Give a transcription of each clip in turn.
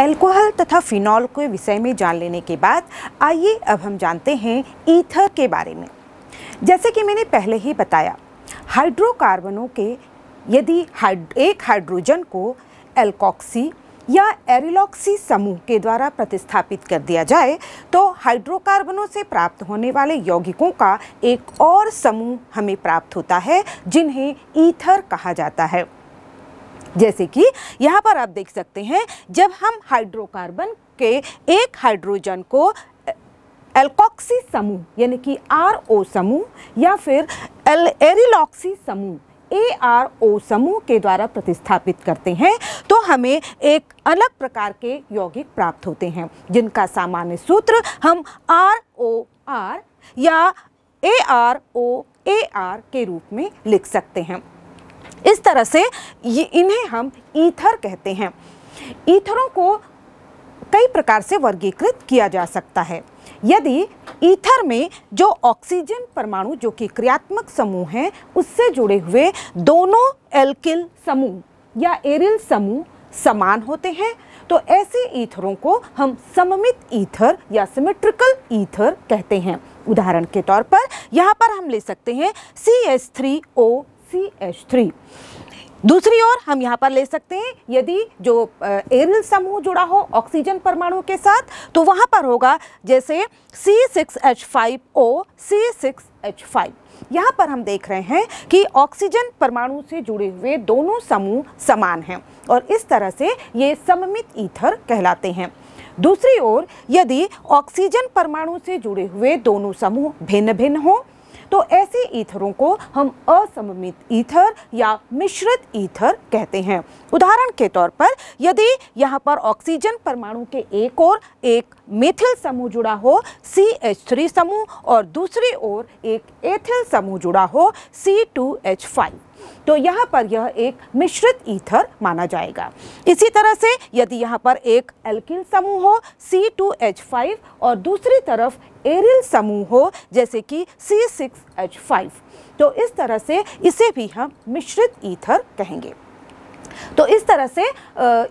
alcohol तथा phenol के विषय में जान लेने के बाद आइए अब हम जानते हैं ईथर के बारे में जैसे कि मैंने पहले ही बताया हाइड्रोकार्बनों के यदि हाइड एक हाइड्रोजन को एल्कॉक्सी या एरिलॉक्सी समूह के द्वारा प्रतिस्थापित कर दिया जाए तो हाइड्रोकार्बनों से प्राप्त होने वाले यौगिकों का एक और समूह हमें प्राप्त होता है जिन्हें ईथर कहा जाता है जैसे कि यहाँ पर आप देख सकते हैं जब हम हाइड्रोकार्बन के एक हाइड्रोजन को एल्कॉक्सी समूह यानी कि आर ओ समूह या फिर एल एरिलॉक्सी समूह ए आर ओ समूह के द्वारा प्रतिस्थापित करते हैं तो हमें एक अलग प्रकार के यौगिक प्राप्त होते हैं जिनका सामान्य सूत्र हम आर ओ आर या A R O A R के रूप में लिख सकते हैं इस तरह से ये इन्हें हम ईथर कहते हैं ईथरों को कई प्रकार से वर्गीकृत किया जा सकता है यदि ईथर में जो ऑक्सीजन परमाणु जो कि क्रियात्मक समूह हैं उससे जुड़े हुए दोनों एल्किल समूह या एरिल समूह समान होते हैं तो ऐसे ईथरों को हम सममित ईथर या सिमेट्रिकल ईथर कहते हैं उदाहरण के तौर पर यहाँ पर हम ले सकते हैं C S three O C H three दूसरी ओर हम यहाँ पर ले सकते हैं यदि जो एरिल समूह जुड़ा हो ऑक्सीजन परमाणु के साथ तो वहाँ पर होगा जैसे C6H5O C6H5 यहाँ पर हम देख रहे हैं कि ऑक्सीजन परमाणु से जुड़े हुए दोनों समूह समान हैं और इस तरह से ये सममित ईथर कहलाते हैं दूसरी ओर यदि ऑक्सीजन परमाणु से जुड़े हुए दोनों समूह भिन्न भिन्न हों तो ऐसे ईथरों को हम असममित ईथर या मिश्रित ईथर कहते हैं उदाहरण के तौर पर यदि यहाँ पर ऑक्सीजन परमाणु के एक और एक मेथिल समूह जुड़ा हो सी एच थ्री समूह और दूसरी ओर एक एथिल समूह जुड़ा हो सी टू एच फाइव तो यहाँ पर यह एक मिश्रित ईथर माना जाएगा इसी तरह से यदि यहाँ पर एक एल्किल समूह हो C2H5 और दूसरी तरफ एरिल समूह हो जैसे कि C6H5 तो इस तरह से इसे भी हम मिश्रित ईथर कहेंगे तो इस तरह से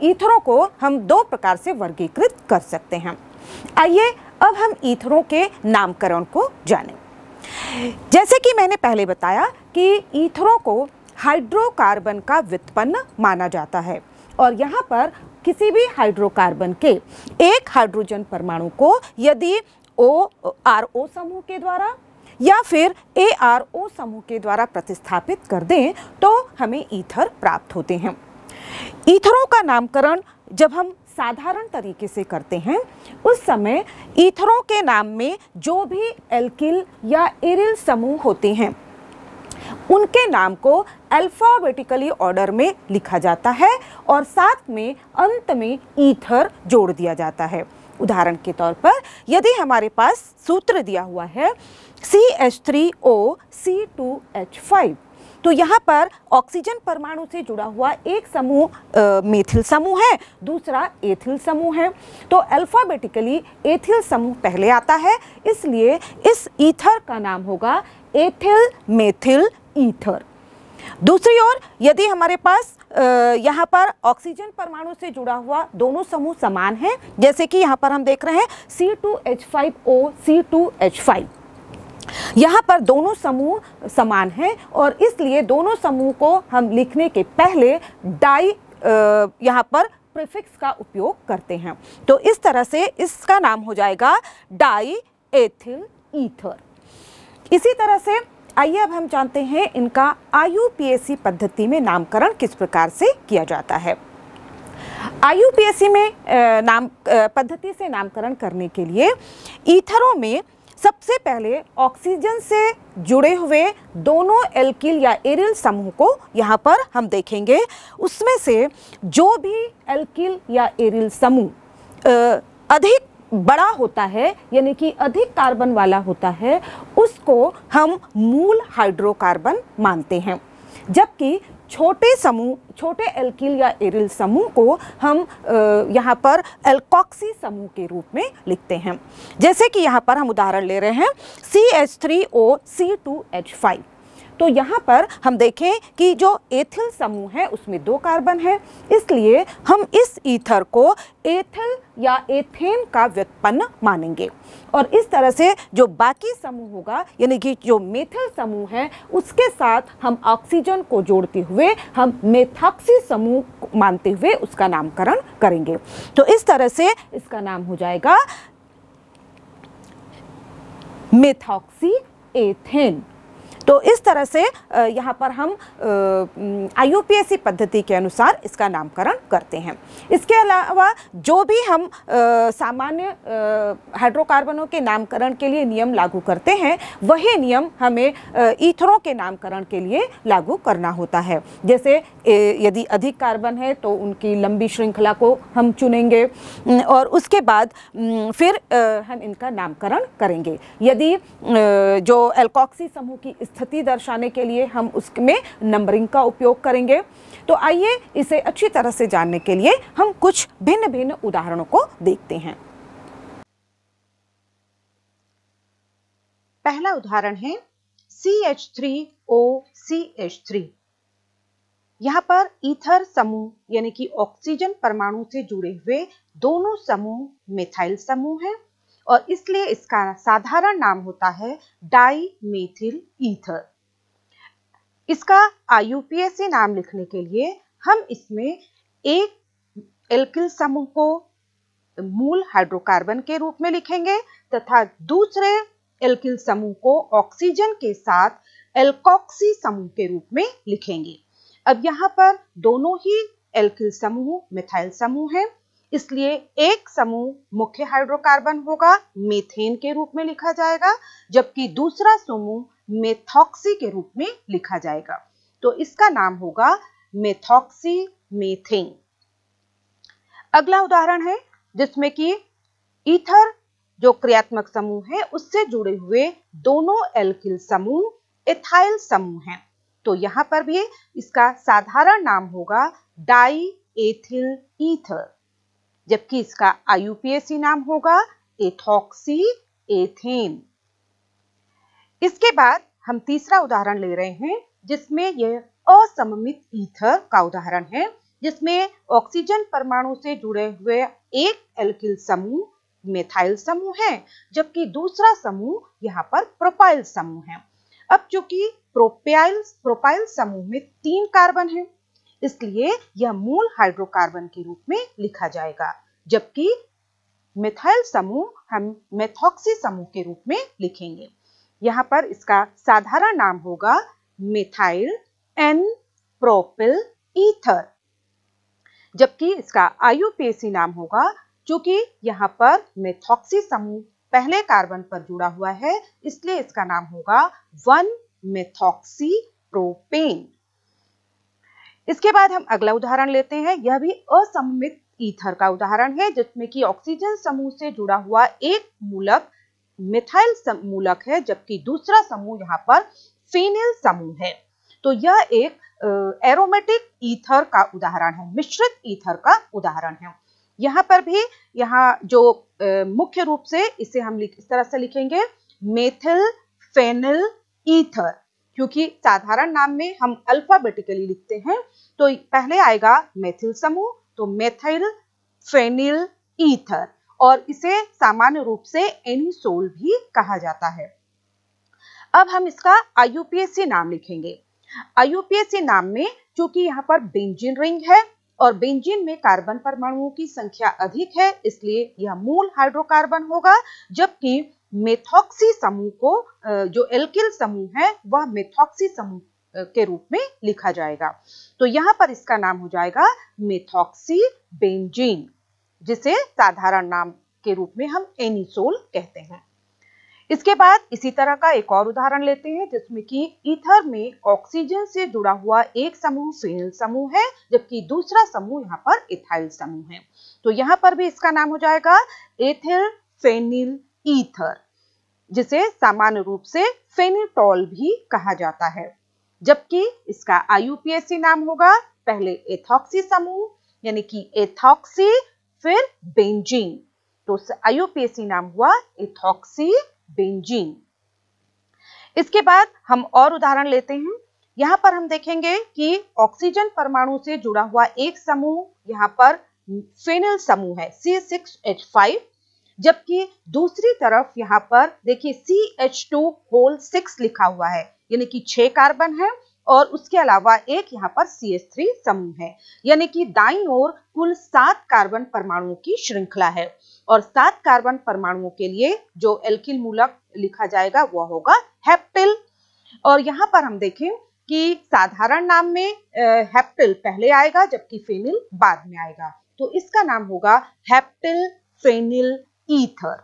ईथरों को हम दो प्रकार से वर्गीकृत कर सकते हैं आइए अब हम ईथरों के नामकरण को जानें जैसे कि मैंने पहले बताया कि ईथरों को हाइड्रोकार्बन का व्युत्पन्न माना जाता है और यहाँ पर किसी भी हाइड्रोकार्बन के एक हाइड्रोजन परमाणु को यदि ओ आर ओ समूह के द्वारा या फिर ए आर ओ समूह के द्वारा प्रतिस्थापित कर दें तो हमें ईथर प्राप्त होते हैं ईथरों का नामकरण जब हम साधारण तरीके से करते हैं उस समय ईथरों के नाम में जो भी एल्किल या एरिल समूह होते हैं उनके नाम को अल्फ़ाबेटिकली ऑर्डर में लिखा जाता है और साथ में अंत में ईथर जोड़ दिया जाता है उदाहरण के तौर पर यदि हमारे पास सूत्र दिया हुआ है C H three O C two H five तो यहाँ पर ऑक्सीजन परमाणु से जुड़ा हुआ एक समूह मेथिल समूह है दूसरा एथिल समूह है तो अल्फ़ाबेटिकली एथिल समूह पहले आता है इसलिए इस ईथर का नाम होगा एथिल मेथिल ईथर दूसरी ओर यदि हमारे पास यहाँ पर ऑक्सीजन परमाणु से जुड़ा हुआ दोनों समूह समान है जैसे कि यहाँ पर हम देख रहे हैं C two H H five यहाँ पर दोनों समूह समान है और इसलिए दोनों समूह को हम लिखने के पहले डाई यहाँ पर प्रिफिक्स का उपयोग करते हैं तो इस तरह से इसका नाम हो जाएगा डाई एथिल ईथर इसी तरह से आइए अब हम जानते हैं इनका आयु पद्धति में नामकरण किस प्रकार से किया जाता है आयु में नाम पद्धति से नामकरण करने के लिए ईथरों में सबसे पहले ऑक्सीजन से जुड़े हुए दोनों एल्किल या एरिल समूह को यहाँ पर हम देखेंगे उसमें से जो भी एल्किल या एरिल समूह अधिक बड़ा होता है यानी कि अधिक कार्बन वाला होता है उसको हम मूल हाइड्रोकार्बन मानते हैं जबकि छोटे समूह छोटे एल्किल या एरिल समूह को हम यहाँ पर एल्कॉक्सी समूह के रूप में लिखते हैं जैसे कि यहाँ पर हम उदाहरण ले रहे हैं C H three O C two H five तो यहाँ पर हम देखें कि जो एथिल समूह है उसमें दो कार्बन है इसलिए हम इस ईथर को एथिल या एथेन का व्युत्पन्न मानेंगे और इस तरह से जो बाकी समूह होगा यानी कि जो मेथिल समूह है उसके साथ हम ऑक्सीजन को जोड़ते हुए हम मेथाक्सी समूह मानते हुए उसका नामकरण करेंगे तो इस तरह से इसका नाम हो जाएगा मेथॉक्सी एथेन तो इस तरह से यहाँ पर हम आई पद्धति के अनुसार इसका नामकरण करते हैं इसके अलावा जो भी हम सामान्य हाइड्रोकार्बनों के नामकरण के लिए नियम लागू करते हैं वही नियम हमें ईथरों के नामकरण के लिए लागू करना होता है जैसे यदि अधिक कार्बन है तो उनकी लंबी श्रृंखला को हम चुनेंगे और उसके बाद फिर हम इनका नामकरण करेंगे यदि जो एल्कॉक्सी समूह की स्थिति दर्शाने के लिए हम उसमें नंबरिंग का उपयोग करेंगे तो आइए इसे अच्छी तरह से जानने के लिए हम कुछ भिन्न भिन्न उदाहरणों को देखते हैं पहला उदाहरण है C C H H three O three यहाँ पर ईथर समूह यानी कि ऑक्सीजन परमाणु से जुड़े हुए दोनों समूह मिथाइल समूह हैं और इसलिए इसका साधारण नाम होता है डाई मेथिल ईथर इसका आई नाम लिखने के लिए हम इसमें एक एल्किल समूह को मूल हाइड्रोकार्बन के रूप में लिखेंगे तथा दूसरे एल्किल समूह को ऑक्सीजन के साथ एल्कोक्सी समूह के रूप में लिखेंगे अब यहाँ पर दोनों ही एल्किल समूह मिथाइल समूह है इसलिए एक समूह मुख्य हाइड्रोकार्बन होगा मेथेन के रूप में लिखा जाएगा जबकि दूसरा समूह मेथॉक्सी के रूप में लिखा जाएगा तो इसका नाम होगा मेथॉक्सी मेथेन अगला उदाहरण है जिसमें कि ईथर जो क्रियात्मक समूह है उससे जुड़े हुए दोनों एल्किल समूह इथाइल समूह हैं तो यहां पर भी इसका साधारण नाम होगा डाई एथिल ईथर जबकि इसका आई नाम होगा एथॉक्सी एथेन इसके बाद हम तीसरा उदाहरण ले रहे हैं जिसमें यह असममित ईथर का उदाहरण है जिसमें ऑक्सीजन परमाणु से जुड़े हुए एक एल्किल समूह मेथाइल समूह है जबकि दूसरा समूह यहाँ पर प्रोपाइल समूह है अब चूंकि प्रोपाइल प्रोपाइल समूह में तीन कार्बन है इसलिए यह मूल हाइड्रोकार्बन के रूप में लिखा जाएगा जबकि मिथाइल समूह हम मेथॉक्सी समूह के रूप में लिखेंगे यहाँ पर इसका साधारण नाम होगा मिथाइल एन प्रोपिल ईथर जबकि इसका आयुपीएसी नाम होगा क्योंकि यहाँ पर मेथॉक्सी समूह पहले कार्बन पर जुड़ा हुआ है इसलिए इसका नाम होगा वन मेथॉक्सी प्रोपेन इसके बाद हम अगला उदाहरण लेते हैं यह भी असममित ईथर का उदाहरण है जिसमें कि ऑक्सीजन समूह से जुड़ा हुआ एक मूलक मिथाइल मूलक है जबकि दूसरा समूह यहाँ पर फिनिल समूह है तो यह एक एरोमेटिक ईथर का उदाहरण है मिश्रित ईथर का उदाहरण है यहाँ पर भी यहाँ जो मुख्य रूप से इसे हम इस तरह से लिखेंगे मेथिल फेनिल ईथर क्योंकि साधारण नाम में हम अल्फाबेटिकली लिखते हैं तो पहले आएगा मेथिल समूह तो मेथिल फेनिल ईथर और इसे सामान्य रूप से एनिसोल भी कहा जाता है अब हम इसका आईयूपीएससी नाम लिखेंगे आईयूपीएससी नाम में चूंकि यहाँ पर बेंजिन रिंग है और बेंजीन में कार्बन परमाणुओं की संख्या अधिक है इसलिए यह मूल हाइड्रोकार्बन होगा जबकि मेथॉक्सी समूह को जो एल्किल समूह है वह मेथॉक्सी समूह के रूप में लिखा जाएगा तो यहां पर इसका नाम हो जाएगा मेथॉक्सी बेंजीन जिसे साधारण नाम के रूप में हम एनिसोल कहते हैं इसके बाद इसी तरह का एक और उदाहरण लेते हैं जिसमें कि इथर में ऑक्सीजन से जुड़ा हुआ एक समूह फेनल समूह है जबकि दूसरा समूह यहाँ पर इथाइल समूह है तो यहाँ पर भी इसका नाम हो जाएगा एथिल फेनिल ईथर जिसे सामान्य रूप से फेनिटॉल भी कहा जाता है जबकि इसका आई नाम होगा पहले एथॉक्सी समूह यानी कि एथॉक्सी फिर बेंजीन तो आईयूपीएसी नाम हुआ एथॉक्सी बेंजीन इसके बाद हम और उदाहरण लेते हैं यहाँ पर हम देखेंगे कि ऑक्सीजन परमाणु से जुड़ा हुआ एक समूह यहाँ पर फेनिल समूह है C6H5 जबकि दूसरी तरफ यहाँ पर देखिए C H two whole six लिखा हुआ है यानी कि छह कार्बन है और उसके अलावा एक यहाँ पर सी एस थ्री समूह है यानी कि दाईं ओर कुल सात कार्बन परमाणुओं की श्रृंखला है और सात कार्बन परमाणुओं के लिए जो एल्किल मूलक लिखा जाएगा वह होगा हेप्टिल और यहाँ पर हम देखें कि साधारण नाम में हेप्टिल पहले आएगा जबकि फेनिल बाद में आएगा तो इसका नाम होगा हेप्टिल फेनिल ईथर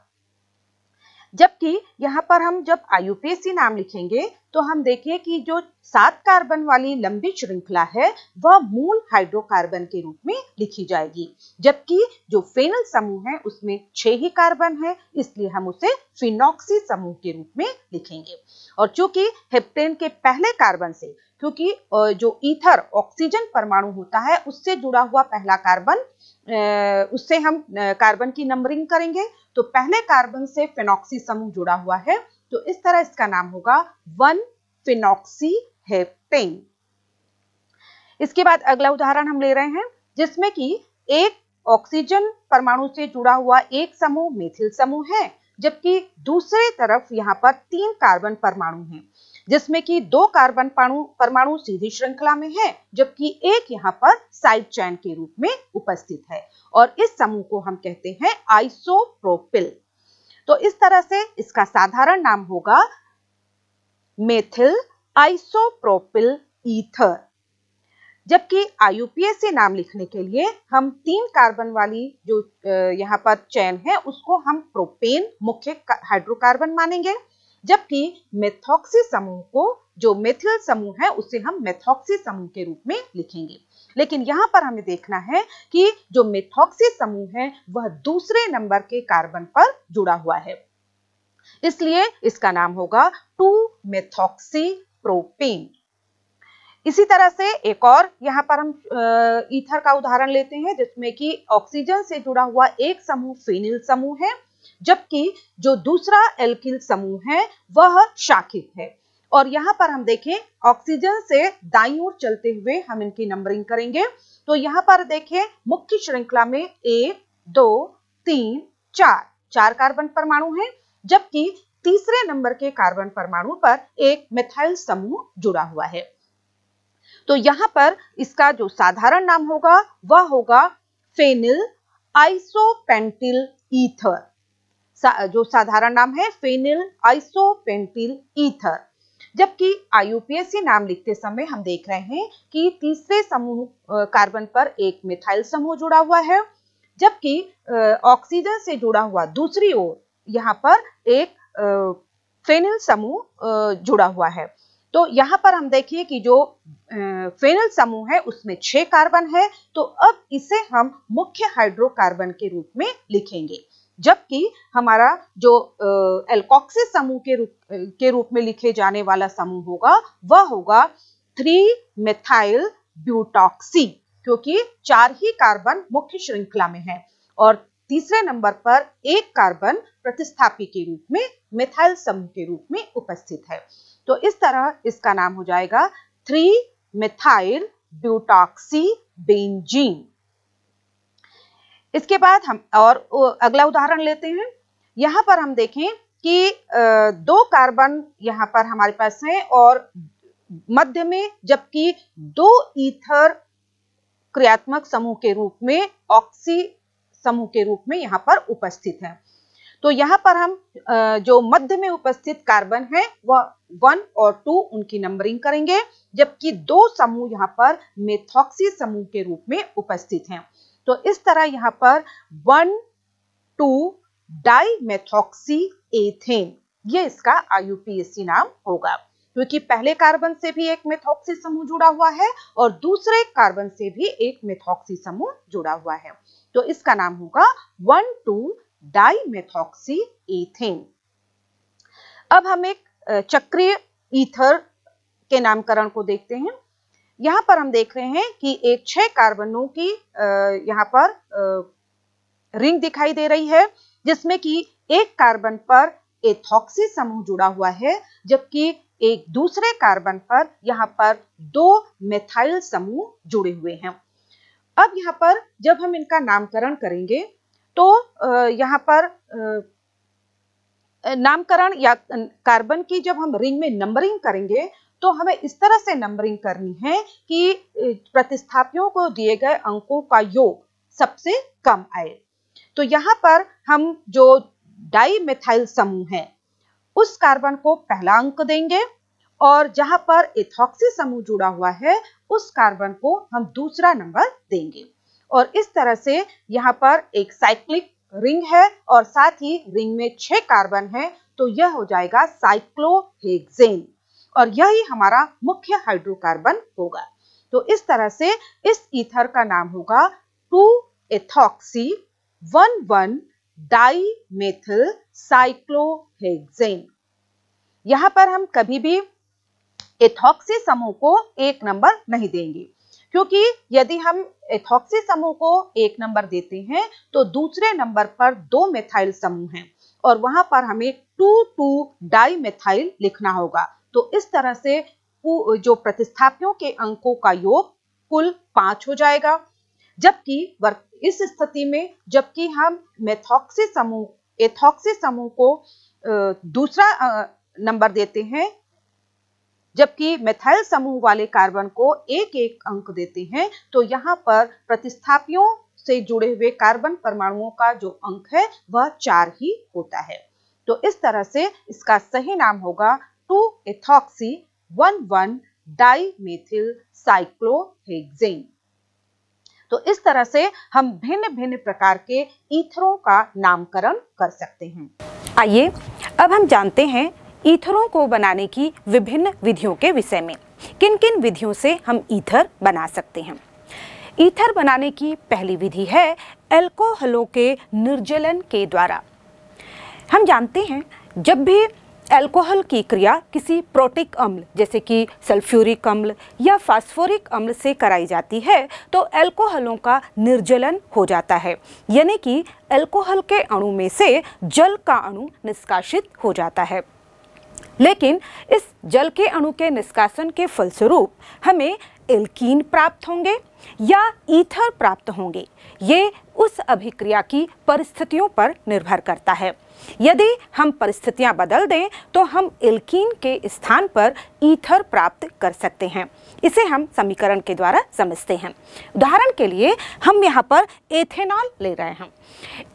जबकि यहाँ पर हम जब आयुपीएसी नाम लिखेंगे तो हम देखें कि जो सात कार्बन वाली लंबी श्रृंखला है वह मूल हाइड्रोकार्बन के रूप में लिखी जाएगी जबकि जो फेनल समूह है उसमें छह ही कार्बन है इसलिए हम उसे फिनॉक्सी समूह के रूप में लिखेंगे और चूंकि हेप्टेन के पहले कार्बन से क्योंकि जो ईथर ऑक्सीजन परमाणु होता है उससे जुड़ा हुआ पहला कार्बन उससे हम कार्बन की नंबरिंग करेंगे तो पहले कार्बन से फिनॉक्सी समूह जुड़ा हुआ है तो इस तरह इसका नाम होगा वन फिनॉक्सी हेप्टेन इसके बाद अगला उदाहरण हम ले रहे हैं जिसमें कि एक ऑक्सीजन परमाणु से जुड़ा हुआ एक समूह मेथिल समूह है जबकि दूसरे तरफ यहाँ पर तीन कार्बन परमाणु हैं जिसमें कि दो कार्बन परमाणु सीधी श्रृंखला में है जबकि एक यहाँ पर साइड चैन के रूप में उपस्थित है और इस समूह को हम कहते हैं आइसोप्रोपिल तो इस तरह से इसका साधारण नाम होगा मेथिल आइसोप्रोपिल ईथर जबकि आईयूपीएसी नाम लिखने के लिए हम तीन कार्बन वाली जो यहाँ पर चैन है उसको हम प्रोपेन मुख्य हाइड्रोकार्बन मानेंगे जबकि मेथॉक्सी समूह को जो मेथिल समूह है उसे हम मेथॉक्सी समूह के रूप में लिखेंगे लेकिन यहाँ पर हमें देखना है कि जो मेथॉक्सी समूह है वह दूसरे नंबर के कार्बन पर जुड़ा हुआ है इसलिए इसका नाम होगा टू मेथॉक्सी प्रोपेन इसी तरह से एक और यहाँ पर हम ईथर का उदाहरण लेते हैं जिसमें कि ऑक्सीजन से जुड़ा हुआ एक समूह फिनिल समूह है जबकि जो दूसरा एल्किल समूह है वह शाखित है और यहाँ पर हम देखें ऑक्सीजन से दाई ओर चलते हुए हम इनकी नंबरिंग करेंगे तो यहाँ पर देखें मुख्य श्रृंखला में एक दो तीन चार चार कार्बन परमाणु हैं जबकि तीसरे नंबर के कार्बन परमाणु पर एक मिथाइल समूह जुड़ा हुआ है तो यहाँ पर इसका जो साधारण नाम होगा वह होगा फेनिल आइसोपेंटिल ईथर सा, जो साधारण नाम है फेनिल आइसोपेंटिल ईथर जबकि आईयूपीएसी नाम लिखते समय हम देख रहे हैं कि तीसरे समूह कार्बन पर एक मिथाइल समूह जुड़ा हुआ है जबकि ऑक्सीजन से जुड़ा हुआ दूसरी ओर यहाँ पर एक फेनिल समूह जुड़ा हुआ है तो यहाँ पर हम देखिए कि जो फेनिल समूह है उसमें छह कार्बन है तो अब इसे हम मुख्य हाइड्रोकार्बन के रूप में लिखेंगे जबकि हमारा जो एल्कोक्सिस समूह के रूप के रूप में लिखे जाने वाला समूह होगा वह होगा थ्री मेथाइल ब्यूटॉक्सी क्योंकि चार ही कार्बन मुख्य श्रृंखला में है और तीसरे नंबर पर एक कार्बन प्रतिस्थापी के रूप में मिथाइल समूह के रूप में उपस्थित है तो इस तरह इसका नाम हो जाएगा थ्री मिथाइल ब्यूटॉक्सी बेंजीन इसके बाद हम और अगला उदाहरण लेते हैं यहाँ पर हम देखें कि दो कार्बन यहाँ पर हमारे पास हैं और मध्य में जबकि दो ईथर क्रियात्मक समूह के रूप में ऑक्सी समूह के रूप में यहाँ पर उपस्थित है तो यहाँ पर हम जो मध्य में उपस्थित कार्बन है वह वन और टू उनकी नंबरिंग करेंगे जबकि दो समूह यहाँ पर मेथॉक्सी समूह के रूप में उपस्थित हैं तो इस तरह यहां पर वन टू मेथोक्सी एथेन ये इसका आईयूपीएसी नाम होगा क्योंकि पहले कार्बन से भी एक मेथॉक्सी समूह जुड़ा हुआ है और दूसरे कार्बन से भी एक मेथॉक्सी समूह जुड़ा हुआ है तो इसका नाम होगा वन टू डाईमेथॉक्सी एथेन अब हम एक चक्रीय ईथर के नामकरण को देखते हैं यहाँ पर हम देख रहे हैं कि एक छह कार्बनों की यहाँ पर रिंग दिखाई दे रही है जिसमें कि एक कार्बन पर एथॉक्सी समूह जुड़ा हुआ है जबकि एक दूसरे कार्बन पर यहाँ पर दो मेथाइल समूह जुड़े हुए हैं अब यहाँ पर जब हम इनका नामकरण करेंगे तो यहाँ पर नामकरण या कार्बन की जब हम रिंग में नंबरिंग करेंगे तो हमें इस तरह से नंबरिंग करनी है कि प्रतिस्थापियों को दिए गए अंकों का योग सबसे कम आए तो यहाँ पर हम जो डाई मिथाइल समूह है उस कार्बन को पहला अंक देंगे और जहां पर इथॉक्सी समूह जुड़ा हुआ है उस कार्बन को हम दूसरा नंबर देंगे और इस तरह से यहाँ पर एक साइक्लिक रिंग है और साथ ही रिंग में छह कार्बन है तो यह हो जाएगा साइक्लोहेक्सेन और यही हमारा मुख्य हाइड्रोकार्बन होगा तो इस तरह से इस ईथर का नाम होगा two ethoxy one one dimethyl cyclohexane यहां पर हम कभी भी एथॉक्सी समूह को एक नंबर नहीं देंगे क्योंकि यदि हम एथॉक्सी समूह को एक नंबर देते हैं तो दूसरे नंबर पर दो मेथाइल समूह हैं और वहां पर हमें टू टू डाई मेथाइल लिखना होगा तो इस तरह से जो प्रतिस्थापियों के अंकों का योग कुल पांच हो जाएगा जबकि इस स्थिति में जबकि हम मेथॉक्सी समूह एथॉक्सी समूह को दूसरा नंबर देते हैं जबकि मेथाइल समूह वाले कार्बन को एक एक अंक देते हैं तो यहाँ पर प्रतिस्थापियों से जुड़े हुए कार्बन परमाणुओं का जो अंक है वह चार ही होता है तो इस तरह से इसका सही नाम होगा टू 2 वन 1,1-dimethyl साइक्लोहेक्सेन तो इस तरह से हम भिन्न भिन्न प्रकार के ईथरों का नामकरण कर सकते हैं आइए अब हम जानते हैं ईथरों को बनाने की विभिन्न विधियों के विषय में किन किन विधियों से हम ईथर बना सकते हैं ईथर बनाने की पहली विधि है एल्कोहलों के निर्जलन के द्वारा हम जानते हैं जब भी अल्कोहल की क्रिया किसी प्रोटिक अम्ल जैसे कि सल्फ्यूरिक अम्ल या फास्फोरिक अम्ल से कराई जाती है तो अल्कोहलों का निर्जलन हो जाता है यानी कि अल्कोहल के अणु में से जल का अणु निष्कासित हो जाता है लेकिन इस जल के अणु के निष्कासन के फलस्वरूप हमें एल्कीन प्राप्त होंगे या ईथर प्राप्त होंगे ये उस अभिक्रिया की परिस्थितियों पर निर्भर करता है यदि हम परिस्थितियां बदल दें तो हम एल्कीन के स्थान पर ईथर प्राप्त कर सकते हैं इसे हम समीकरण के द्वारा समझते हैं उदाहरण के लिए हम यहाँ पर एथेनॉल ले रहे हैं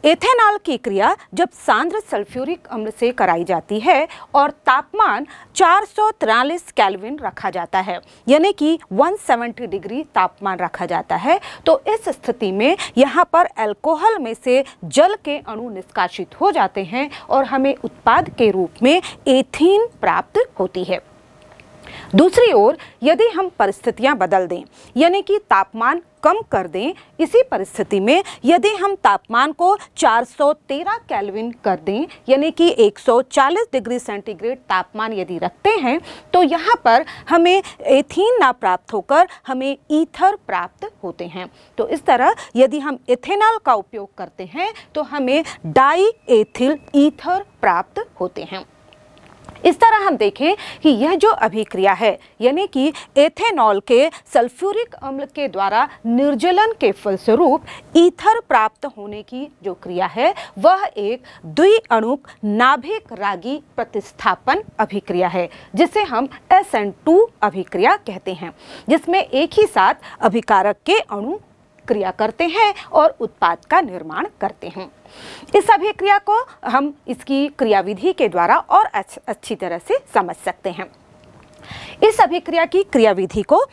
एथेनॉल की क्रिया जब सांद्र सल्फ्यूरिक अम्ल से कराई जाती है और तापमान चार सौ रखा जाता है यानी कि 170 डिग्री तापमान रखा जाता है तो इस स्थिति में यहाँ पर अल्कोहल में से जल के अणु निष्कासित हो जाते हैं और हमें उत्पाद के रूप में एथीन प्राप्त होती है दूसरी ओर यदि हम परिस्थितियां बदल दें यानी कि तापमान कम कर दें इसी परिस्थिति में यदि हम तापमान को 413 केल्विन कर दें यानी कि 140 डिग्री सेंटीग्रेड तापमान यदि रखते हैं तो यहाँ पर हमें एथीन ना प्राप्त होकर हमें ईथर प्राप्त होते हैं तो इस तरह यदि हम इथेनॉल का उपयोग करते हैं तो हमें डाई एथिल ईथर प्राप्त होते हैं इस तरह हम देखें कि यह जो अभिक्रिया है यानी कि एथेनॉल के सल्फ्यूरिक अम्ल के द्वारा निर्जलन के फलस्वरूप ईथर प्राप्त होने की जो क्रिया है वह एक द्विअणुक नाभिक रागी प्रतिस्थापन अभिक्रिया है जिसे हम एस एन टू अभिक्रिया कहते हैं जिसमें एक ही साथ अभिकारक के अणु क्रिया करते हैं और उत्पाद का निर्माण करते हैं इस अभिक्रिया को हम इसकी क्रियाविधि के द्वारा और अच्छी तरह से समझ सकते हैं इस अभिक्रिया की क्रियाविधि को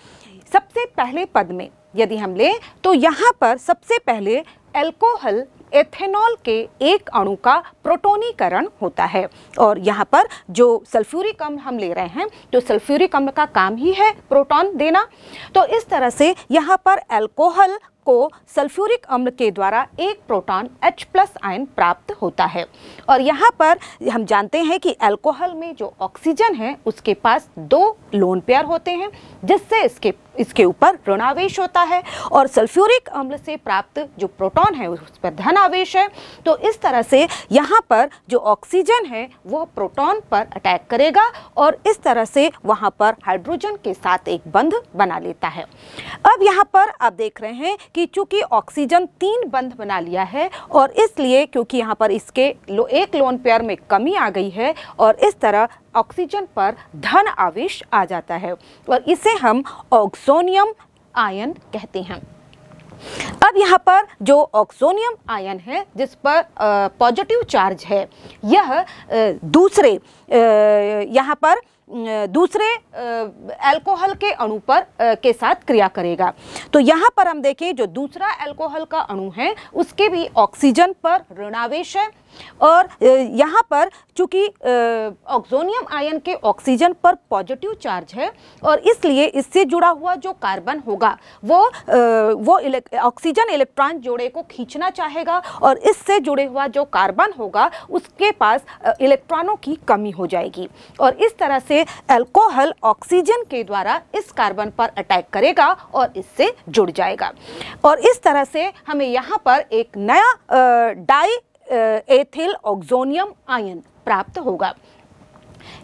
सबसे पहले पद में यदि हम लें तो यहाँ पर सबसे पहले एल्कोहल एथेनॉल के एक अणु का प्रोटोनीकरण होता है और यहाँ पर जो सल्फ्यूरिक अम्ल हम ले रहे हैं तो सल्फ्यूरिक अम्ल का काम ही है प्रोटॉन देना तो इस तरह से यहाँ पर एल्कोहल को सल्फ्यूरिक अम्ल के द्वारा एक प्रोटॉन H प्लस आयन प्राप्त होता है और यहाँ पर हम जानते हैं कि अल्कोहल में जो ऑक्सीजन है उसके पास दो लोन पेयर होते हैं जिससे इसके इसके ऊपर ऋणावेश होता है और सल्फ्यूरिक अम्ल से प्राप्त जो प्रोटॉन है उस पर धन आवेश है तो इस तरह से यहाँ पर जो ऑक्सीजन है वह प्रोटॉन पर अटैक करेगा और इस तरह से वहाँ पर हाइड्रोजन के साथ एक बंध बना लेता है अब यहाँ पर आप देख रहे हैं कि चूंकि ऑक्सीजन तीन बंध बना लिया है और इसलिए क्योंकि यहाँ पर इसके लो, एक लोन पेयर में कमी आ गई है और इस तरह ऑक्सीजन पर धन आवेश आ जाता है और इसे हम ऑक्सोनियम आयन कहते हैं अब यहाँ पर जो ऑक्सोनियम आयन है जिस पर पॉजिटिव चार्ज है यह दूसरे यहाँ पर दूसरे अल्कोहल के अणु पर के साथ क्रिया करेगा तो यहाँ पर हम देखें जो दूसरा अल्कोहल का अणु है उसके भी ऑक्सीजन पर ऋणावेश है और यहाँ पर चूँकि ऑक्जोनियम आयन के ऑक्सीजन पर पॉजिटिव चार्ज है और इसलिए इससे जुड़ा हुआ जो कार्बन होगा वो वो ऑक्सीजन इलेक्ट्रॉन जोड़े को खींचना चाहेगा और इससे जुड़े हुआ जो कार्बन होगा उसके पास इलेक्ट्रॉनों की कमी हो जाएगी और इस तरह से अल्कोहल ऑक्सीजन के द्वारा इस कार्बन पर अटैक करेगा और इससे जुड़ जाएगा और इस तरह से हमें यहाँ पर एक नया डाई एथिल ऑक्सोनियम आयन प्राप्त होगा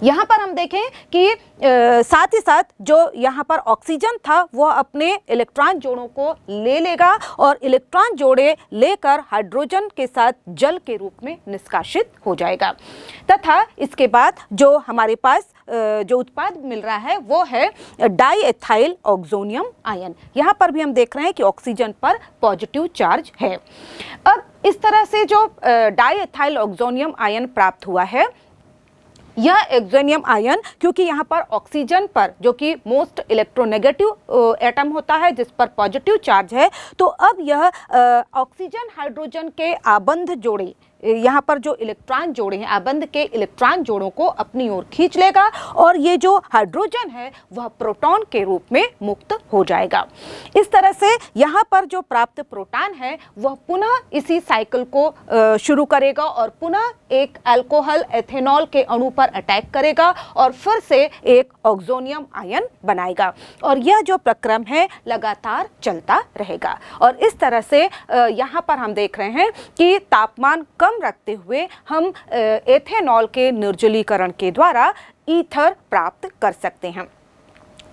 यहाँ पर हम देखें कि साथ ही साथ जो यहाँ पर ऑक्सीजन था वो अपने इलेक्ट्रॉन जोड़ों को ले लेगा और इलेक्ट्रॉन जोड़े लेकर हाइड्रोजन के साथ जल के रूप में निष्कासित हो जाएगा तथा इसके बाद जो हमारे पास जो उत्पाद मिल रहा है वो है डाईएथाइल ऑक्जोनियम आयन यहाँ पर भी हम देख रहे हैं कि ऑक्सीजन पर पॉजिटिव चार्ज है अब इस तरह से जो डाईएथाइल ऑक्जोनियम आयन प्राप्त हुआ है यह एक्जेनियम आयन क्योंकि यहाँ पर ऑक्सीजन पर जो कि मोस्ट इलेक्ट्रोनेगेटिव एटम होता है जिस पर पॉजिटिव चार्ज है तो अब यह ऑक्सीजन हाइड्रोजन के आबंध जोड़े यहाँ पर जो इलेक्ट्रॉन जोड़े हैं आबंध के इलेक्ट्रॉन जोड़ों को अपनी ओर खींच लेगा और ये जो हाइड्रोजन है वह प्रोटॉन के रूप में मुक्त हो जाएगा इस तरह से यहाँ पर जो प्राप्त प्रोटॉन है वह पुनः इसी साइकिल को शुरू करेगा और पुनः एक अल्कोहल एथेनॉल के अणु पर अटैक करेगा और फिर से एक ऑक्जोनियम आयन बनाएगा और यह जो प्रक्रम है लगातार चलता रहेगा और इस तरह से यहाँ पर हम देख रहे हैं कि तापमान कम कम रखते हुए हम एथेनॉल के निर्जलीकरण के द्वारा ईथर प्राप्त कर सकते हैं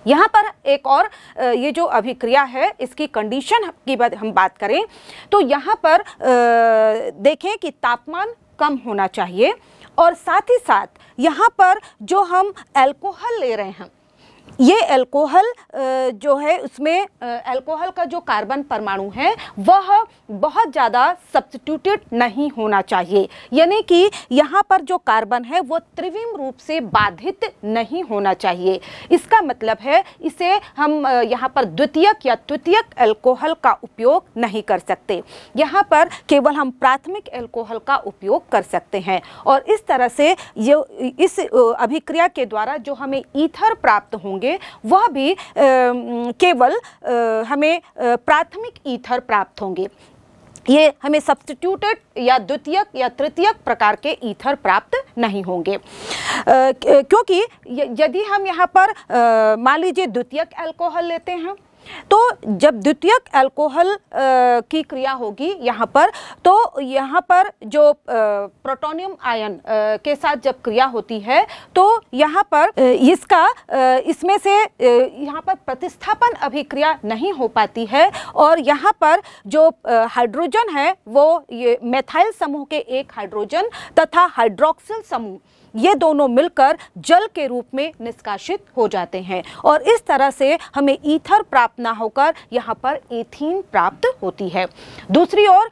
यहाँ पर एक और ये जो अभिक्रिया है इसकी कंडीशन की बात हम बात करें तो यहाँ पर देखें कि तापमान कम होना चाहिए और साथ ही साथ यहाँ पर जो हम अल्कोहल ले रहे हैं ये एल्कोहल जो है उसमें एल्कोहल का जो कार्बन परमाणु है वह बहुत ज़्यादा सब्सिट्यूटेड नहीं होना चाहिए यानी कि यहाँ पर जो कार्बन है वो त्रिविम रूप से बाधित नहीं होना चाहिए इसका मतलब है इसे हम यहाँ पर द्वितीयक या तृतीयक एल्कोहल का उपयोग नहीं कर सकते यहाँ पर केवल हम प्राथमिक एल्कोहल का उपयोग कर सकते हैं और इस तरह से ये इस अभिक्रिया के द्वारा जो हमें ईथर प्राप्त होंगे करेंगे वह भी केवल हमें प्राथमिक ईथर प्राप्त होंगे ये हमें सब्सटीट्यूटेड या द्वितीयक या तृतीयक प्रकार के ईथर प्राप्त नहीं होंगे क्योंकि यदि हम यहाँ पर मान लीजिए द्वितीयक अल्कोहल लेते हैं तो जब द्वितीयक अल्कोहल की क्रिया होगी यहाँ पर तो यहाँ पर जो प्रोटोनियम आयन के साथ जब क्रिया होती है तो यहाँ पर इसका इसमें से यहाँ पर प्रतिस्थापन अभिक्रिया नहीं हो पाती है और यहाँ पर जो हाइड्रोजन है वो ये मेथाइल समूह के एक हाइड्रोजन तथा हाइड्रोक्सिल समूह ये दोनों मिलकर जल के रूप में निष्कासित हो जाते हैं और इस तरह से हमें ईथर प्राप्त ना होकर यहाँ पर एथीन प्राप्त होती है दूसरी ओर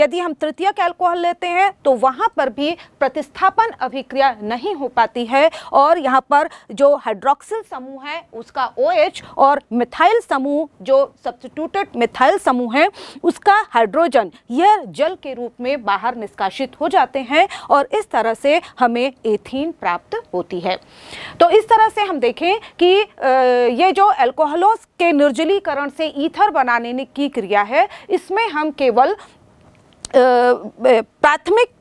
यदि हम तृतीयक अल्कोहल लेते हैं तो वहाँ पर भी प्रतिस्थापन अभिक्रिया नहीं हो पाती है और यहाँ पर जो हाइड्रोक्सिल समूह है उसका ओ OH और मिथाइल समूह जो सब्सिट्यूटेड मिथाइल समूह है उसका हाइड्रोजन यह जल के रूप में बाहर निष्कासित हो जाते हैं और इस तरह से हमें एथीन प्राप्त होती है तो इस तरह से हम देखें कि ये जो एल्कोहलोस के निर्जलीकरण से ईथर बनाने की क्रिया है इसमें हम केवल प्राथमिक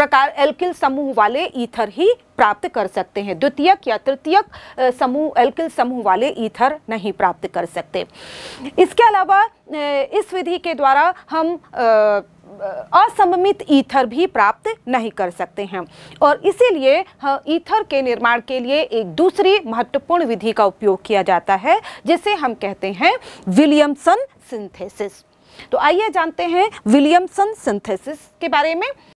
प्रकार एल्किल समूह वाले ईथर ही प्राप्त कर सकते हैं द्वितीयक या तृतीयक समूह एल्किल समूह वाले ईथर नहीं प्राप्त कर सकते इसके अलावा इस विधि के द्वारा हम आ, असममित ईथर भी प्राप्त नहीं कर सकते हैं और इसीलिए हाँ, ईथर के निर्माण के लिए एक दूसरी महत्वपूर्ण विधि का उपयोग किया जाता है जिसे हम कहते हैं विलियमसन सिंथेसिस तो आइए जानते हैं विलियमसन सिंथेसिस के बारे में